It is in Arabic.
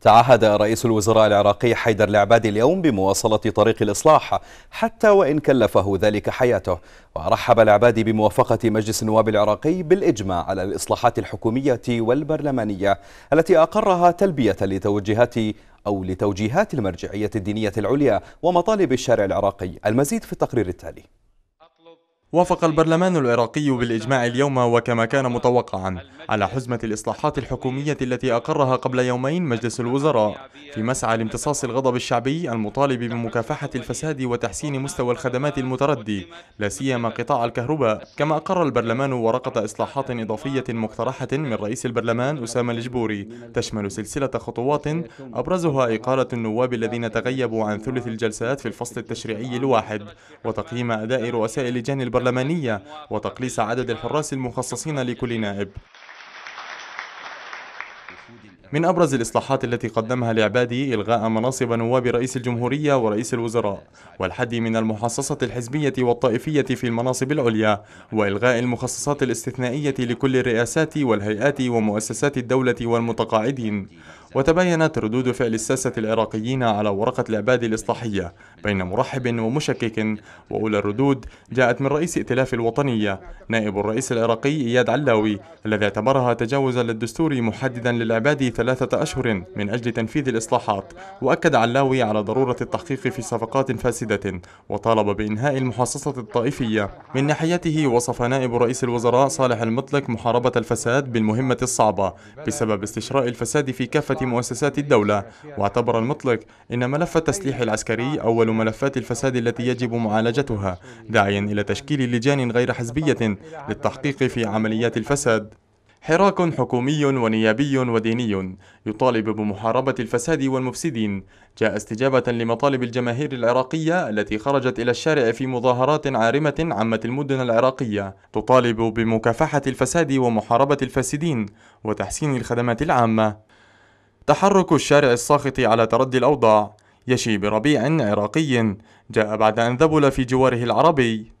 تعهد رئيس الوزراء العراقي حيدر العبادي اليوم بمواصلة طريق الإصلاح حتى وإن كلفه ذلك حياته ورحب العبادي بموافقة مجلس النواب العراقي بالإجماع على الإصلاحات الحكومية والبرلمانية التي أقرها تلبية لتوجهات أو لتوجيهات المرجعية الدينية العليا ومطالب الشارع العراقي المزيد في التقرير التالي وافق البرلمان العراقي بالإجماع اليوم وكما كان متوقعا على حزمة الإصلاحات الحكومية التي أقرها قبل يومين مجلس الوزراء في مسعى لامتصاص الغضب الشعبي المطالب بمكافحة الفساد وتحسين مستوى الخدمات المتردي لا سيما قطاع الكهرباء كما أقر البرلمان ورقة إصلاحات إضافية مقترحة من رئيس البرلمان أسامة الجبوري تشمل سلسلة خطوات أبرزها إقالة النواب الذين تغيبوا عن ثلث الجلسات في الفصل التشريعي الواحد وتقييم أداء رؤساء لجان البرلمان البرلمانية وتقليص عدد الحراس المخصصين لكل نائب من أبرز الإصلاحات التي قدمها العبادي إلغاء مناصب نواب رئيس الجمهورية ورئيس الوزراء والحد من المحصصة الحزبية والطائفية في المناصب العليا وإلغاء المخصصات الاستثنائية لكل الرئاسات والهيئات ومؤسسات الدولة والمتقاعدين وتبينت ردود فعل الساسة العراقيين على ورقة العباد الإصلاحية بين مرحب ومشكك وأولى الردود جاءت من رئيس ائتلاف الوطنية نائب الرئيس العراقي إياد علاوي الذي اعتبرها تجاوزا للدستور محددا للعباد ثلاثة أشهر من أجل تنفيذ الإصلاحات وأكد علاوي على ضرورة التحقيق في صفقات فاسدة وطالب بإنهاء المحاصصة الطائفية من ناحيته وصف نائب رئيس الوزراء صالح المطلق محاربة الفساد بالمهمة الصعبة بسبب استشراء الفساد في كافة مؤسسات الدولة واعتبر المطلق أن ملف التسليح العسكري أول ملفات الفساد التي يجب معالجتها داعيا إلى تشكيل لجان غير حزبية للتحقيق في عمليات الفساد حراك حكومي ونيابي وديني يطالب بمحاربة الفساد والمفسدين جاء استجابة لمطالب الجماهير العراقية التي خرجت إلى الشارع في مظاهرات عارمة عمت المدن العراقية تطالب بمكافحة الفساد ومحاربة الفاسدين وتحسين الخدمات العامة تحرك الشارع الساخط على تردي الأوضاع يشي بربيع عراقي جاء بعد أن ذبل في جواره العربي